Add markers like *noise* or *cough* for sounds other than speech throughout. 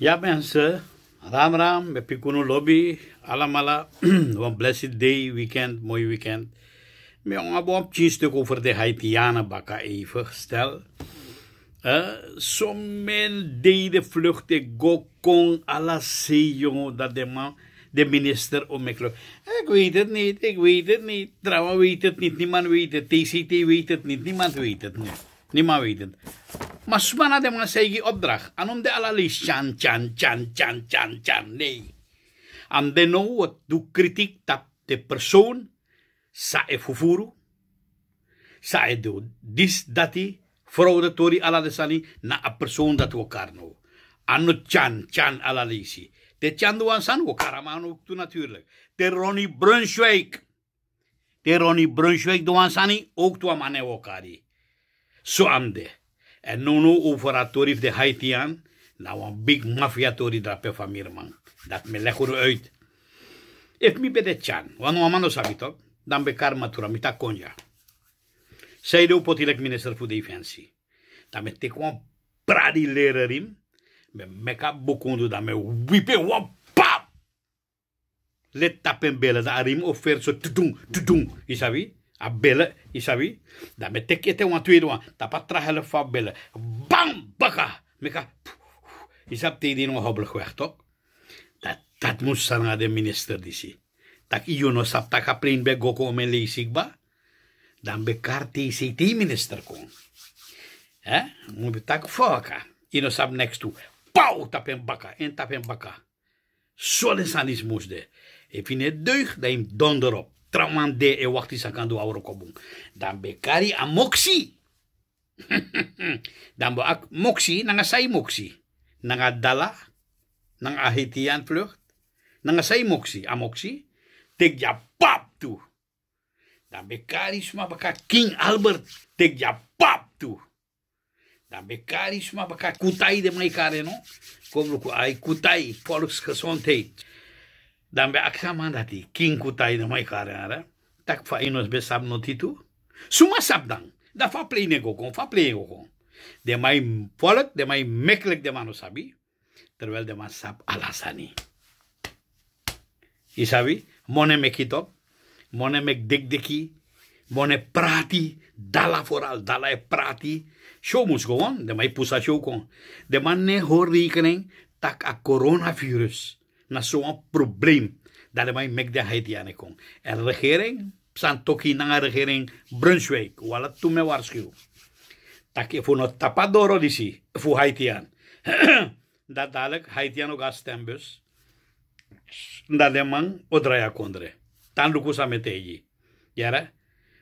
Ja mensen, Ram Ram met Pikuno Lobby. Allemaal eh, *clears throat* een blessed day, weekend, mooi weekend. We gaan een beetje stuk over de Haitianen bakken even. Stel, uh, eh, sommigen deden vluchten Gokong à la zee, jongen, dat de man, de minister om Ik weet het niet, ik weet het niet. Trouwen weet het niet, niemand weet het. TCT weet het niet, niemand weet het niet. Niemand weet het. Maar de man zei opdracht. En de alali chan chan chan chan chan chan. Nee. En de nou wat doe kritiek dat de persoon sa e fufuru. Sa e do dis dati. Fraude tori ala na a persoon dat we karno. chan chan alali si. De chan doan san we karaman ook toe natuurlijk. De Ronnie Brunswijk. De Ronnie Brunswijk doan sani ook toe amane so am de. En nono nu operatorie de Haitian, nous een big mafia tori dat pe famir man. Dat me legger uit. Ik e mi de chan, wan no mando sabito, dan be karma tura ta konja. Zij de minister voor defensi Dan me te wan pradi lererim, me meka bokundu da me wipe wop, pap. Let tapen bela da rim offer so tudung, tudung, isabi? abele e sabe da mete que tem uma tuíra uma tá para trás ela fa bam baka meka e sabe tem de uma hobbelig dat dat moet zijn de minister disi tak iyo sabe sap tak aprin be goko men leisig dan be karti si ti minister kon hè moet be foca. foka ino sabe next to pau tapen baka en tapen baka Solis aan iets moest e de. Heb je niet dan tramande e wakti sakando awro kobung. Dambe kari a moksi. *laughs* Dambe ak moksi nanga sai moksi. Nanga dala. Nanga ahitian flucht. Nanga sai moksi. A moksi. Tek ya pap tu. Dambe kari sma baka King Albert. Tek ya pap tu. Dambe kari sma baka kutai de mai kare no. ku ai kutai volksgezondheid. Dambe axaman dati king kutai no mai karara. Tak fa inos be sab notitu titu. Suma sabdang. Da fa play nego kon, fa play go kon. De mai polak, de mai meklek de mano sabi. Terwijl de man sab alasani. Isabi, mone mekito mone mek dekdeki, mone prati, dala foral dala e prati. Show moest gewoon, de mai pusa show kon. De man ne hoor rekening tak a coronavirus na zo'n probleem. Daarmee maakt de Haitianen En de regering, zijn toch de regering Brunswijk, wat het toen me waarschuw. Tak je voor nou een tapadoro die voor Haitian. *clears throat* dat dadelijk Haitian ook als stembus. Dat de man odraya kondre. Dan lukus ze met je. Ja,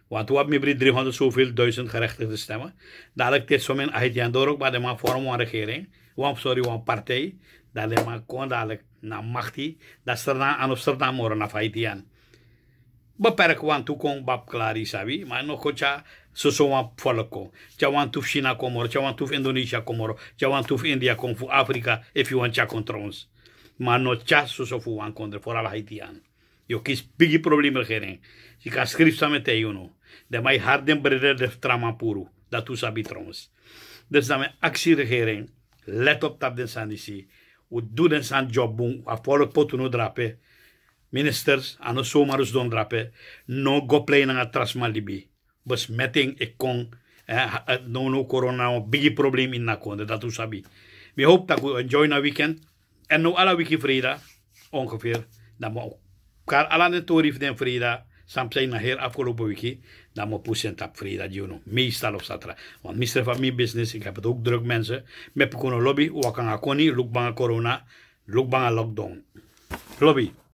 want we hebben meer 300 zoveel duizend gerechtigde stemmen. Dadelijk dit zo men Haitian door ook bij de man vormen van regering. Want sorry, een partij. Dalle makoon dadelijk na machti. da serna aan of serna moro na faitian. Beperk wan tu kong bab klari sabi. Maar no kocha soso wan folko. Cha wan tuf China komoro. Cha wan tuf Indonesia komoro. Cha wan tuf India kon fu Afrika. If you want cha controls. Maar no cha soso fu wan kontra voor la Haitian. Yo kis bigi problem regering. Si ka skrifta mete te nou. De mai harden breder de trama puru. Dat tu sabi trouwens. Dus dan mijn actieregering. Let op Tabden Sandisi u duden san job bun a follow potunu drape ministers anu somarus don drape no go play na bus libi e ikong eh, eh, no no corona big problem in nakonde dat u sabi we hope dat u enjoy na weekend en no ala wiki frida ongeveer na maar elkaar ala de torif den frida samt zijn na heel bo wiki dan moet poes en tap free, dat you know. Meestal op Want mister van mijn business, ik heb het ook druk mensen. Met kono lobby, wakanga koni, lukbanga corona, lukbanga lockdown. Lobby.